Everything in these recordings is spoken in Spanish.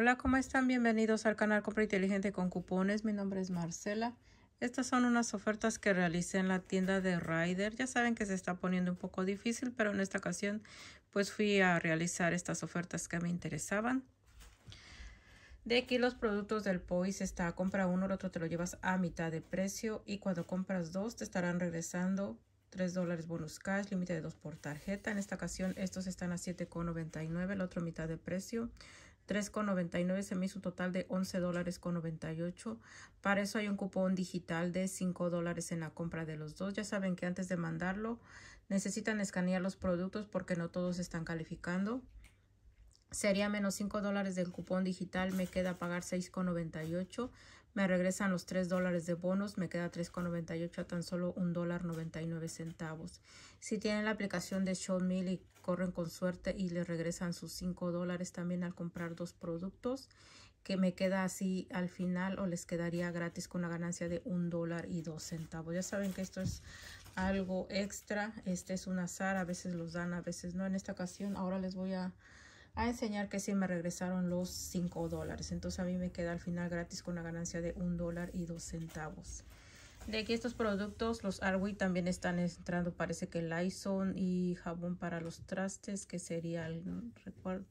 Hola, ¿cómo están? Bienvenidos al canal Compra Inteligente con Cupones. Mi nombre es Marcela. Estas son unas ofertas que realicé en la tienda de Rider. Ya saben que se está poniendo un poco difícil, pero en esta ocasión pues fui a realizar estas ofertas que me interesaban. De aquí los productos del POIS está, compra uno, el otro te lo llevas a mitad de precio y cuando compras dos te estarán regresando 3 dólares bonus cash, límite de 2 por tarjeta. En esta ocasión estos están a 7,99, el otro mitad de precio. 3,99 se me hizo un total de 11 dólares con 98. Para eso hay un cupón digital de 5 dólares en la compra de los dos. Ya saben que antes de mandarlo necesitan escanear los productos porque no todos están calificando. Sería menos 5 dólares del cupón digital, me queda pagar 6,98. Me regresan los 3 dólares de bonos, me queda 3,98 a tan solo un dólar 99 centavos. Si tienen la aplicación de Showmill y corren con suerte y le regresan sus 5 dólares también al comprar dos productos, que me queda así al final o les quedaría gratis con una ganancia de un dólar y dos centavos. Ya saben que esto es algo extra, este es un azar, a veces los dan, a veces no. En esta ocasión ahora les voy a a enseñar que si me regresaron los 5 dólares. Entonces a mí me queda al final gratis con una ganancia de 1 dólar y 2 centavos. De aquí estos productos, los Arwi también están entrando, parece que Lyson y jabón para los trastes, que sería el recuerdo,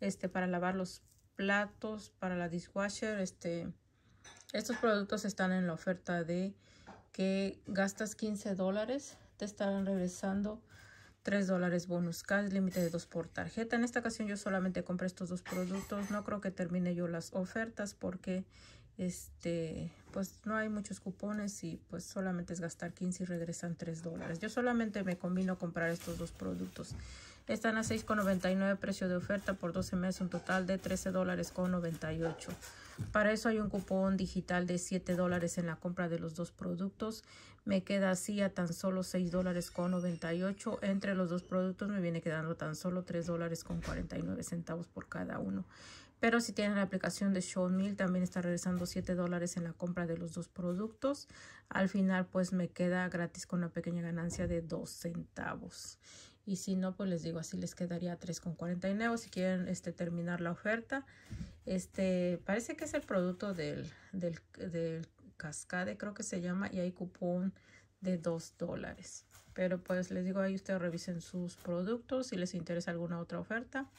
este, para lavar los platos, para la dishwasher, este, estos productos están en la oferta de que gastas 15 dólares, te estarán regresando 3 dólares bonus cash, límite de 2 por tarjeta. En esta ocasión yo solamente compré estos dos productos. No creo que termine yo las ofertas porque este pues no hay muchos cupones y pues solamente es gastar 15 y regresan 3 dólares. Yo solamente me combino comprar estos dos productos. Están a 6,99 precio de oferta por 12 meses, un total de 13 dólares con para eso hay un cupón digital de 7 dólares en la compra de los dos productos. Me queda así a tan solo 6 dólares con 98. Entre los dos productos me viene quedando tan solo 3 dólares con 49 centavos por cada uno. Pero si tienen la aplicación de Showmill también está regresando 7 dólares en la compra de los dos productos. Al final pues me queda gratis con una pequeña ganancia de 2 centavos y si no pues les digo así les quedaría 3,49 si quieren este terminar la oferta este parece que es el producto del, del, del cascade creo que se llama y hay cupón de 2 dólares pero pues les digo ahí ustedes revisen sus productos si les interesa alguna otra oferta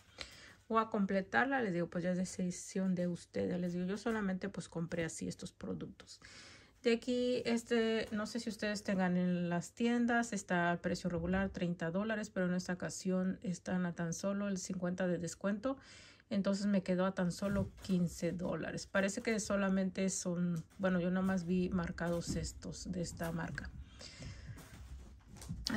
o a completarla les digo pues ya es decisión de ustedes les digo yo solamente pues compré así estos productos de aquí, este, no sé si ustedes tengan en las tiendas, está al precio regular 30 dólares, pero en esta ocasión están a tan solo el 50 de descuento. Entonces me quedó a tan solo 15 dólares. Parece que solamente son, bueno, yo nada más vi marcados estos de esta marca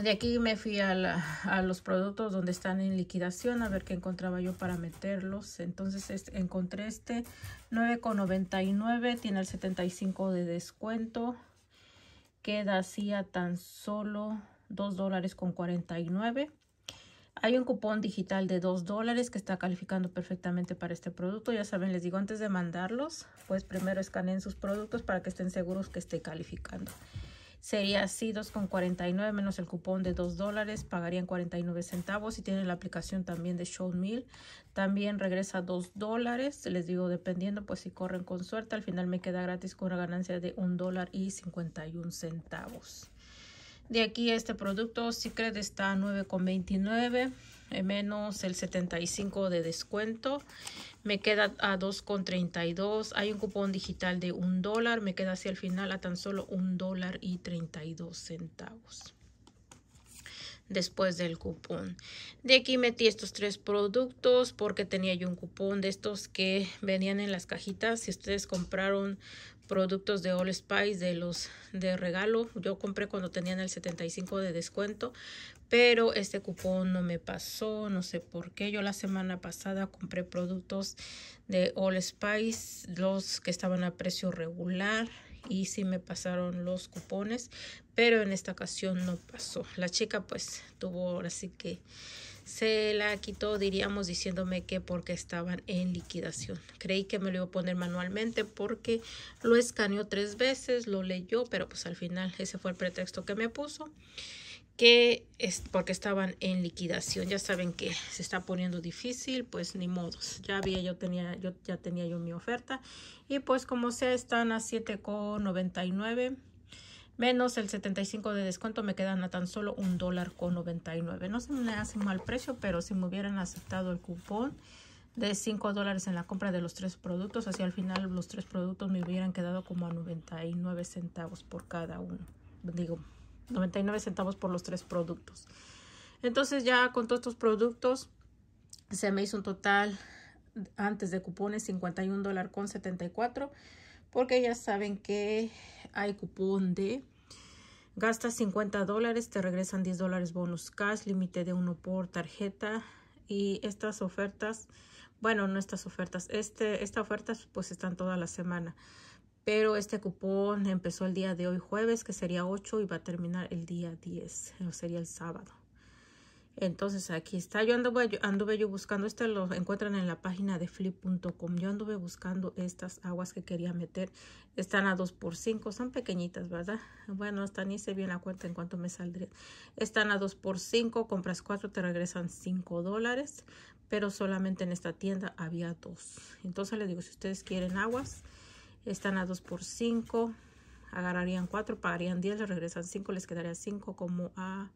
de aquí me fui a, a, los productos donde están en liquidación a ver qué encontraba yo para meterlos. Entonces encontré este 9,99, tiene el 75 de descuento. Queda así a tan solo 2 dólares con 49. Hay un cupón digital de 2 dólares que está calificando perfectamente para este producto. Ya saben, les digo, antes de mandarlos, pues primero escaneen sus productos para que estén seguros que esté calificando sería así 2,49 menos el cupón de 2 dólares, pagarían 49 centavos y tienen la aplicación también de Showmill. También regresa 2 dólares, les digo dependiendo pues si corren con suerte, al final me queda gratis con una ganancia de 1 dólar y 51 centavos. De aquí este producto si Secret está a 9,29 eh, menos el 75 de descuento. Me queda a 2,32. Hay un cupón digital de un dólar. Me queda hacia el final a tan solo un dólar y 32 centavos después del cupón. De aquí metí estos tres productos porque tenía yo un cupón de estos que venían en las cajitas. Si ustedes compraron productos de All Spice de los de regalo. Yo compré cuando tenían el 75 de descuento, pero este cupón no me pasó, no sé por qué. Yo la semana pasada compré productos de All Spice, los que estaban a precio regular y sí me pasaron los cupones, pero en esta ocasión no pasó. La chica pues tuvo así que se la quitó, diríamos, diciéndome que porque estaban en liquidación. Creí que me lo iba a poner manualmente porque lo escaneó tres veces, lo leyó, pero pues al final ese fue el pretexto que me puso, que es porque estaban en liquidación. Ya saben que se está poniendo difícil, pues ni modos. Ya había, yo tenía, yo ya tenía yo mi oferta y pues como sea están a 7,99 menos el 75 de descuento me quedan a tan solo un dólar con 99. No se me hace mal precio, pero si me hubieran aceptado el cupón de 5 dólares en la compra de los tres productos, así al final los tres productos me hubieran quedado como a 99 centavos por cada uno. Digo, 99 centavos por los tres productos. Entonces ya con todos estos productos se me hizo un total antes de cupones 51 dólar con 74 porque ya saben que hay cupón de gastas 50 dólares, te regresan 10 dólares bonus cash, límite de uno por tarjeta y estas ofertas, bueno, no estas ofertas, este, estas ofertas pues están toda la semana. Pero este cupón empezó el día de hoy jueves, que sería 8 y va a terminar el día 10, o sería el sábado. Entonces aquí está. Yo anduve, yo anduve buscando, este lo encuentran en la página de flip.com. Yo anduve buscando estas aguas que quería meter. Están a 2 x 5 son pequeñitas, ¿verdad? Bueno, hasta ni se bien la cuenta en cuánto me saldría. Están a 2 x 5 compras 4, te regresan 5 dólares. Pero solamente en esta tienda había dos. Entonces les digo, si ustedes quieren aguas, están a 2 x 5 agarrarían 4, pagarían 10, le regresan 5, les quedaría 5 como a...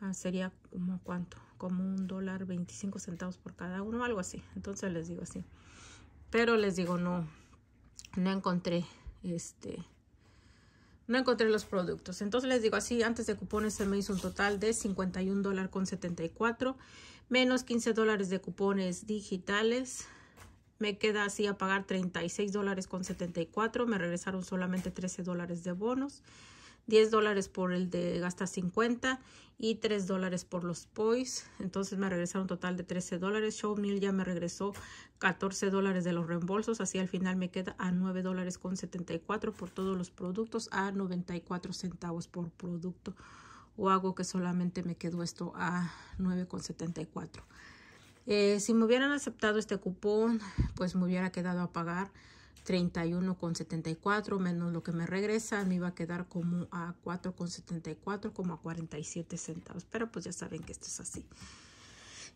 Ah, sería como cuánto, como un dólar 25 centavos por cada uno, algo así. Entonces les digo así. Pero les digo, no, no encontré este, no encontré los productos. Entonces les digo así, antes de cupones se me hizo un total de 51 dólares con 74, menos 15 dólares de cupones digitales. Me queda así a pagar 36 dólares con 74, me regresaron solamente 13 dólares de bonos. 10 dólares por el de gasta 50 y 3 dólares por los POIs. Entonces me regresaron un total de 13 dólares. Showmill ya me regresó 14 dólares de los reembolsos. Así al final me queda a $9.74 dólares con por todos los productos a 94 centavos por producto. O hago que solamente me quedó esto a 9,74. Eh, si me hubieran aceptado este cupón, pues me hubiera quedado a pagar 31,74 menos lo que me regresa, me iba a quedar como a 4,74, como a 47 centavos. Pero pues ya saben que esto es así.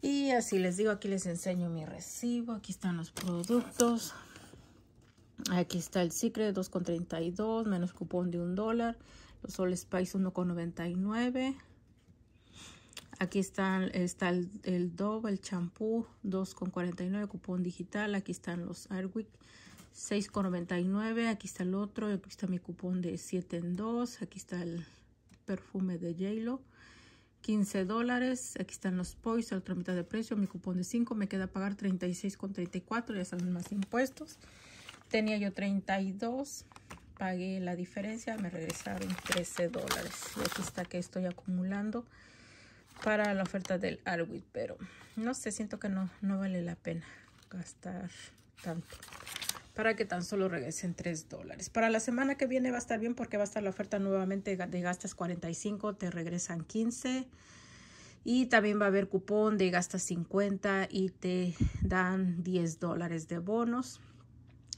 Y así les digo, aquí les enseño mi recibo. Aquí están los productos. Aquí está el Secret 2,32 menos cupón de un dólar. Los All Spice 1,99. Aquí están está el, el Dove, el champú 2,49 cupón digital. Aquí están los Airwick 6,99. Aquí está el otro. Aquí está mi cupón de 7 en 2. Aquí está el perfume de j 15 dólares. Aquí están los POIs la otra mitad de precio. Mi cupón de 5 me queda pagar 36,34. Ya salen más impuestos. Tenía yo 32. Pagué la diferencia. Me regresaron 13 dólares. Y aquí está que estoy acumulando para la oferta del Arwit. Pero no sé, siento que no, no vale la pena gastar tanto para que tan solo regresen 3 dólares. Para la semana que viene va a estar bien porque va a estar la oferta nuevamente de gastas 45, te regresan 15. Y también va a haber cupón de gastas 50 y te dan 10 dólares de bonos.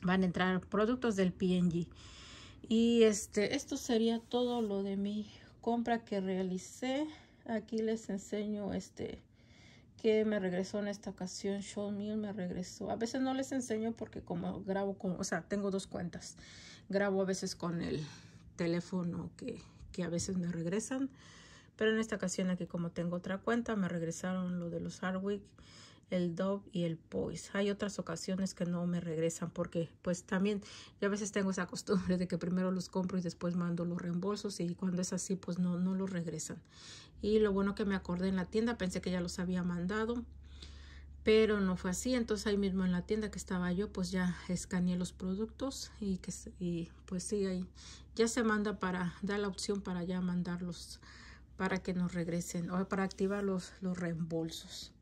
Van a entrar productos del PNG. Y este, esto sería todo lo de mi compra que realicé. Aquí les enseño este que me regresó en esta ocasión, Show Mill me regresó. A veces no les enseño porque como grabo con, o sea, tengo dos cuentas. Grabo a veces con el teléfono que, que a veces me regresan. Pero en esta ocasión aquí como tengo otra cuenta, me regresaron lo de los Hardwick el Dove y el Poise. Hay otras ocasiones que no me regresan porque pues también yo a veces tengo esa costumbre de que primero los compro y después mando los reembolsos y cuando es así pues no, no los regresan. Y lo bueno que me acordé en la tienda, pensé que ya los había mandado, pero no fue así. Entonces ahí mismo en la tienda que estaba yo pues ya escaneé los productos y, que, pues sí, ahí ya se manda para, da la opción para ya mandarlos para que nos regresen o para activar los, los reembolsos.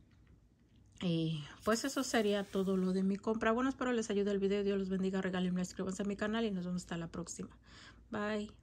Y pues eso sería todo lo de mi compra. Bueno, espero les ayude el video. Dios los bendiga, regálenme, suscríbanse a mi canal y nos vemos hasta la próxima. Bye.